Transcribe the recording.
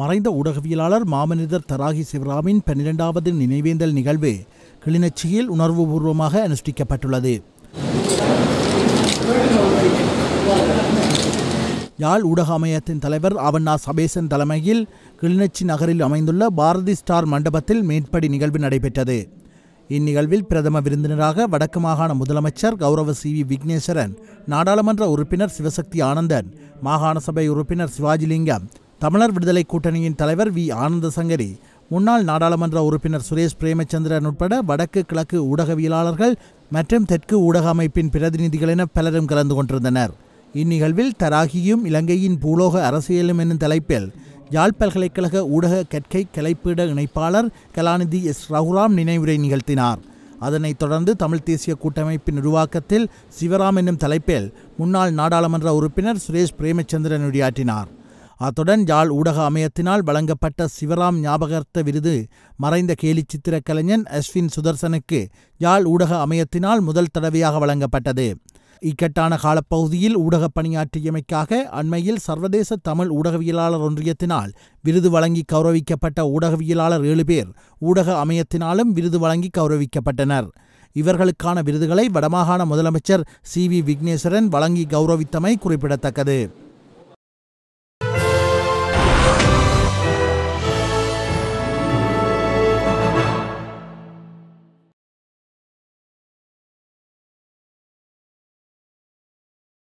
மறைந்த ஊடகவியலாளர் மாமனிதர் தராகி சிவராமின் பன்னிரெண்டாவது நினைவேந்தல் நிகழ்வு கிளிநொச்சியில் உணர்வுபூர்வமாக அனுஷ்டிக்கப்பட்டுள்ளது யாழ் ஊடக அமையத்தின் தலைவர் அவண்ணா சபேசன் தலைமையில் கிளிநொச்சி நகரில் அமைந்துள்ள பாரதி ஸ்டார் மண்டபத்தில் மேற்படி நிகழ்வு நடைபெற்றது இந்நிகழ்வில் பிரதம விருந்தினராக வடக்கு மாகாண முதலமைச்சர் கௌரவ சி வி விக்னேஸ்வரன் நாடாளுமன்ற உறுப்பினர் சிவசக்தி ஆனந்தன் மாகாண சபை உறுப்பினர் சிவாஜிலிங்கம் தமிழர் விடுதலை கூட்டணியின் தலைவர் வி ஆனந்த சங்கரி முன்னாள் நாடாளுமன்ற உறுப்பினர் சுரேஷ் பிரேமச்சந்திரன் உட்பட வடக்கு கிழக்கு ஊடகவியலாளர்கள் மற்றும் தெற்கு ஊடக அமைப்பின் பிரதிநிதிகள் என பலரும் கலந்து கொண்டிருந்தனர் இந்நிகழ்வில் தராகியும் இலங்கையின் பூலோக அரசியலும் என்னும் தலைப்பில் யாழ் பல்கலைக்கழக ஊடக கற்கை கலைப்பீட இணைப்பாளர் கலாநிதி எஸ் ரகுராம் நினைவுரை நிகழ்த்தினார் அதனைத் தொடர்ந்து தமிழ் தேசிய கூட்டமைப்பின் உருவாக்கத்தில் சிவராம் என்னும் தலைப்பில் முன்னாள் நாடாளுமன்ற உறுப்பினர் சுரேஷ் பிரேமச்சந்திரன் உரையாற்றினார் அத்துடன் யாழ் ஊடக அமையத்தினால் வழங்கப்பட்ட சிவராம் ஞாபகர்த்த விருது மறைந்த கேலி சித்திர கலைஞன் அஸ்வின் சுதர்சனுக்கு யாழ் ஊடக அமையத்தினால் முதல் தடவையாக வழங்கப்பட்டது இக்கட்டான காலப்பகுதியில் ஊடக பணியாற்றியமைக்காக அண்மையில் சர்வதேச தமிழ் ஊடகவியலாளர் ஒன்றியத்தினால் விருது வழங்கி கௌரவிக்கப்பட்ட ஊடகவியலாளர் ஏழு பேர் ஊடக அமையத்தினாலும் விருது வழங்கி கௌரவிக்கப்பட்டனர் இவர்களுக்கான விருதுகளை வடமாகாண முதலமைச்சர் சி வி விக்னேஸ்வரன் வழங்கி கௌரவித்தமை குறிப்பிடத்தக்கது